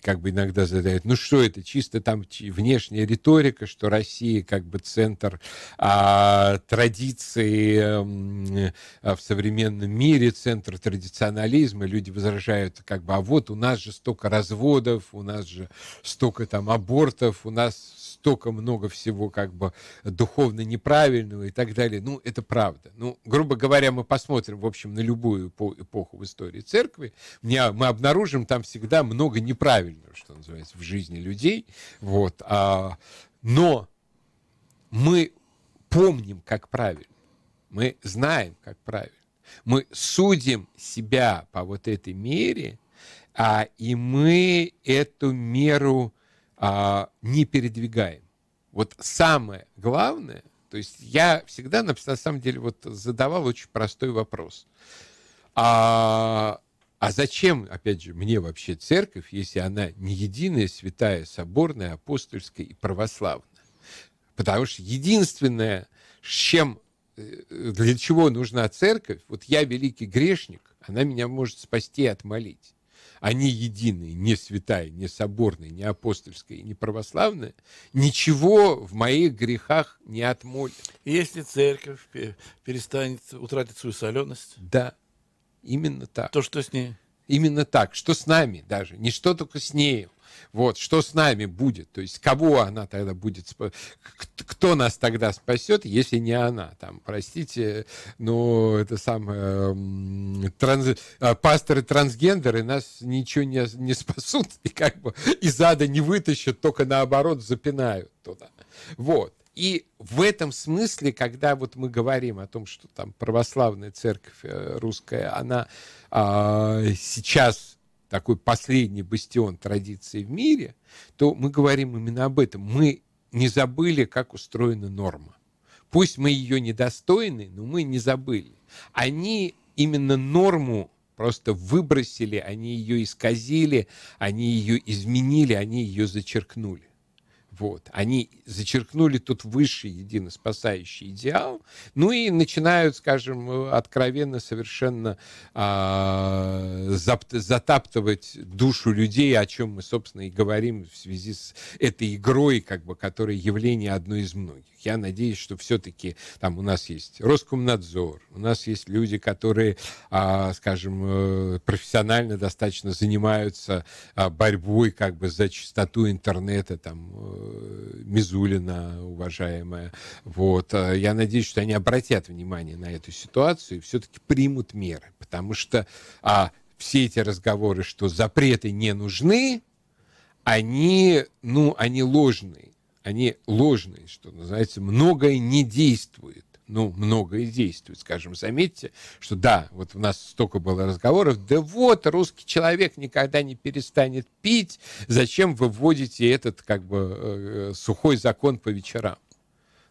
как бы иногда задают, ну что это, чисто там внешняя риторика, что Россия как бы центр а, традиции а, в современном мире, центр традиционализма, люди возражают как бы, а вот у нас же столько разводов, у нас же столько там абортов, у нас столько много всего как бы духовно неправильного и так далее. Ну, это правда. Ну, грубо говоря, мы посмотрим, в общем, на любую эпоху в истории церкви, мы обнаружим там всегда много неправильного правильную, что называется, в жизни людей. Вот. А, но мы помним, как правильно. Мы знаем, как правильно. Мы судим себя по вот этой мере, а, и мы эту меру а, не передвигаем. Вот самое главное, то есть я всегда, на самом деле, вот задавал очень простой вопрос. А, а зачем, опять же, мне вообще церковь, если она не единая, святая, соборная, апостольская и православная? Потому что единственное, с чем, э, для чего нужна церковь, вот я великий грешник, она меня может спасти и отмолить. Они а единые, не святая, не соборная, не апостольская, не православная, ничего в моих грехах не отмолит. Если церковь перестанет утратит свою соленость, да. Именно так. То, что с ней? Именно так. Что с нами даже. Не что только с нею. Вот, что с нами будет, то есть кого она тогда будет, спа... кто нас тогда спасет, если не она, там, простите, но это самое, транс, э, пасторы-трансгендеры нас ничего не, не спасут, и как бы из ада не вытащат, только наоборот запинают туда. Вот. И в этом смысле, когда вот мы говорим о том, что там православная церковь э, русская, она а, сейчас такой последний бастион традиции в мире, то мы говорим именно об этом. Мы не забыли, как устроена норма. Пусть мы ее недостойны, но мы не забыли. Они именно норму просто выбросили, они ее исказили, они ее изменили, они ее зачеркнули. Вот. Они зачеркнули тут высший единоспасающий идеал, ну и начинают, скажем, откровенно совершенно э, затаптывать душу людей, о чем мы, собственно, и говорим в связи с этой игрой, как бы, которая явление одно из многих. Я надеюсь, что все-таки там у нас есть Роскомнадзор, у нас есть люди, которые, э, скажем, э, профессионально достаточно занимаются э, борьбой как бы за чистоту интернета, там, э, Мизулина, уважаемая. Вот. А я надеюсь, что они обратят внимание на эту ситуацию и все-таки примут меры, потому что а, все эти разговоры, что запреты не нужны, они, ну, они ложные. Они ложные, что называется, многое не действует ну, многое действует. Скажем, заметьте, что да, вот у нас столько было разговоров, да вот, русский человек никогда не перестанет пить, зачем вы вводите этот, как бы, э, сухой закон по вечерам?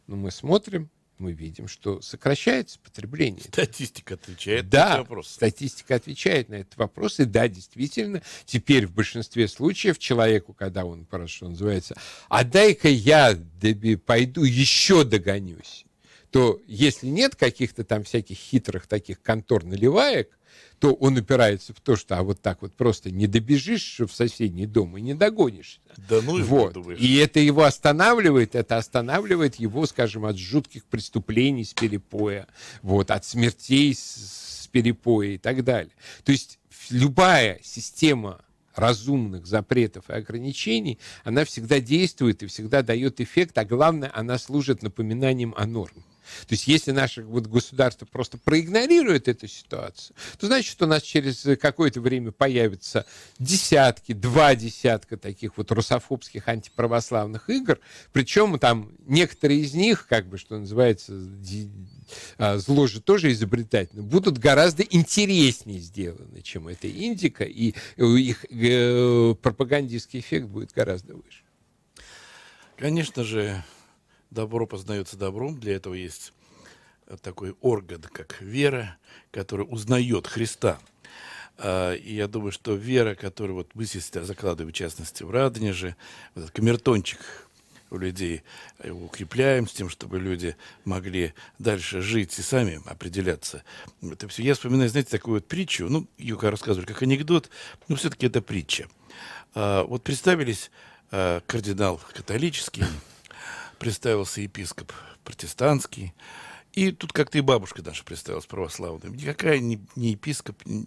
Но ну, мы смотрим, мы видим, что сокращается потребление. Статистика отвечает да, на этот вопрос. статистика отвечает на этот вопрос. И да, действительно, теперь в большинстве случаев человеку, когда он, что называется, а дай-ка я пойду еще догонюсь то если нет каких-то там всяких хитрых таких контор наливаек, то он упирается в то, что а вот так вот просто не добежишь в соседний дом и не догонишь. Да ну вот. Думаешь. И это его останавливает, это останавливает его, скажем, от жутких преступлений с перепоя, вот, от смертей с, с перепоя и так далее. То есть любая система разумных запретов и ограничений, она всегда действует и всегда дает эффект, а главное, она служит напоминанием о нормах. То есть если наше вот государство просто проигнорирует эту ситуацию, то значит, что у нас через э, какое-то время появятся десятки, два десятка таких вот русофобских антиправославных игр, причем там некоторые из них, как бы, что называется, а, зло же тоже изобретательно, будут гораздо интереснее сделаны, чем эта индика, и э, их э, пропагандистский эффект будет гораздо выше. Конечно же, добро познается добром. Для этого есть э, такой орган, как вера, который узнает Христа. А, и я думаю, что вера, которую вот мы сейчас закладываем, в частности, в Радонеже, вот этот камертончик у людей э, его укрепляем с тем, чтобы люди могли дальше жить и сами определяться. Это все. Я вспоминаю, знаете, такую вот притчу, ну, Юка рассказывали как анекдот, но все-таки это притча. А, вот представились э, кардинал католический, представился епископ протестантский. И тут как-то и бабушка наша представилась православная. Никакая не, не епископ, не,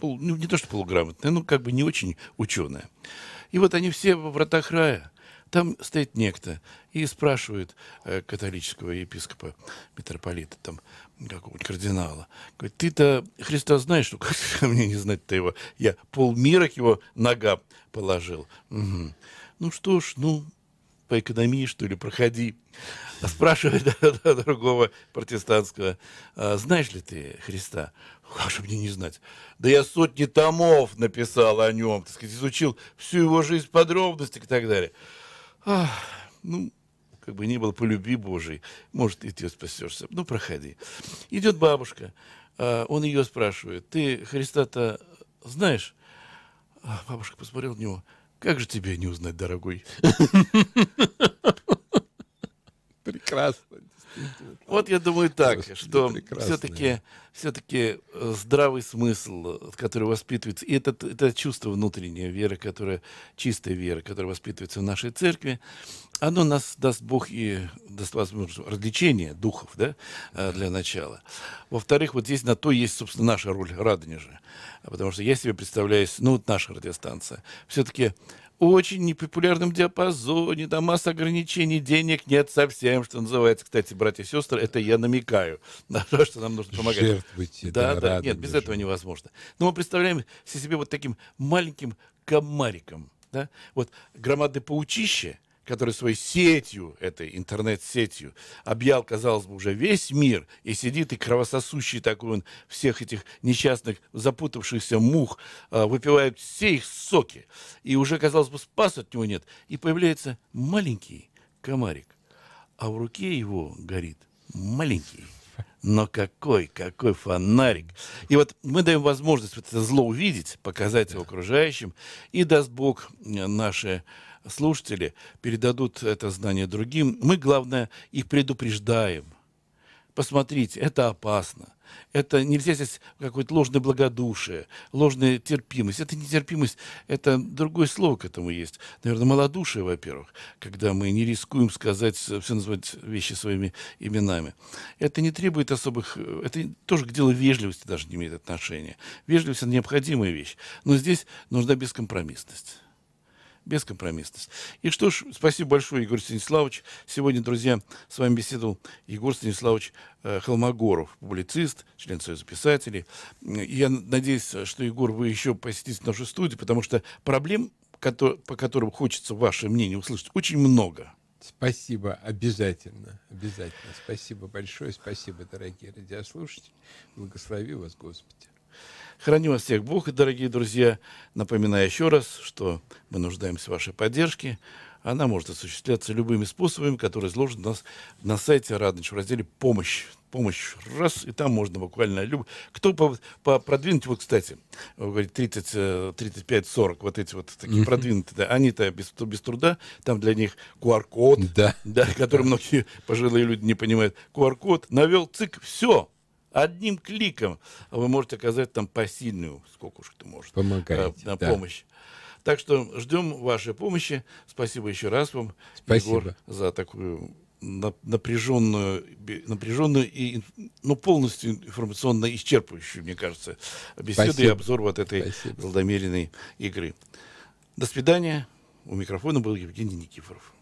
ну, не то что полуграмотная, ну как бы не очень ученая. И вот они все во вратах рая. Там стоит некто и спрашивает э, католического епископа, митрополита, там, какого-нибудь кардинала. Говорит, ты-то Христа знаешь, ну как мне не знать-то его? Я полмира к его ногам положил. Угу. Ну что ж, ну, по экономии, что ли, проходи. А спрашивает другого протестантского, «А знаешь ли ты Христа? Как же мне не знать? Да я сотни томов написал о нем, так сказать, изучил всю его жизнь в подробностях и так далее. Ах, ну, как бы ни было, по любви Божией, может, и ты спасешься. Ну, проходи. Идет бабушка, а он ее спрашивает, ты Христа-то знаешь? бабушка посмотрела на него – как же тебе не узнать, дорогой? Прекрасно. Вот я думаю так, что все-таки все-таки э, здравый смысл, который воспитывается, и это, это чувство внутреннее веры, которая чистая вера, которая воспитывается в нашей церкви, оно нас даст Бог и даст возможность развлечения духов, да, э, для начала. Во-вторых, вот здесь на то есть, собственно, наша роль Радонежа, потому что я себе представляю, ну, вот наша радиостанция, все-таки очень непопулярном диапазоне, там масса ограничений, денег нет совсем, что называется. Кстати, братья и сестры, это я намекаю на то, что нам нужно помогать. Жертвуйте, да, да, да. Нет, без этого невозможно. Но мы представляем себе вот таким маленьким комариком, да, вот громадное паучище, который своей сетью, этой интернет-сетью, объял, казалось бы, уже весь мир, и сидит и кровососущий такой он всех этих несчастных запутавшихся мух, а, выпивает все их соки, и уже, казалось бы, спас от него нет, и появляется маленький комарик, а в руке его горит маленький но какой, какой фонарик. И вот мы даем возможность вот это зло увидеть, показать его окружающим. И даст Бог э, наши слушатели передадут это знание другим. Мы, главное, их предупреждаем. Посмотрите, это опасно. Это нельзя здесь какое-то ложное благодушие, ложная терпимость. Это нетерпимость, это другое слово к этому есть. Наверное, малодушие, во-первых, когда мы не рискуем сказать, э, все назвать вещи своими именами. Это не требует особых... Э, это тоже к делу вежливости даже не имеет отношения. Вежливость – это необходимая вещь. Но здесь нужна бескомпромиссность бескомпромиссность. И что ж, спасибо большое, Егор Станиславович. Сегодня, друзья, с вами беседовал Егор Станиславович э, Холмогоров, публицист, член Союза писателей. Я надеюсь, что, Егор, вы еще посетите нашу студию, потому что проблем, кото по которым хочется ваше мнение услышать, очень много. Спасибо, обязательно, обязательно. Спасибо большое, спасибо, дорогие радиослушатели. Благослови вас, Господи. Храни вас всех Бог, и, дорогие друзья. Напоминаю еще раз, что мы нуждаемся в вашей поддержке. Она может осуществляться любыми способами, которые изложены у нас на сайте Радныч в разделе «Помощь». Помощь. Раз, и там можно буквально... Люб... Кто по, по продвинуть, вот, кстати, говорит 35-40, э, вот эти вот такие продвинутые, да, они-то без, без труда, там для них QR-код, да. Да, который многие пожилые люди не понимают. QR-код навел, цик, все, Одним кликом вы можете оказать там посильную, сколько уж ты можешь, Помогаете, э, а, да. помощь. Так что ждем вашей помощи. Спасибо еще раз вам, Спасибо. Егор, за такую напряженную, напряженную и ну, полностью информационно исчерпывающую, мне кажется, беседу Спасибо. и обзор вот этой Спасибо. злодомеренной игры. До свидания. У микрофона был Евгений Никифоров.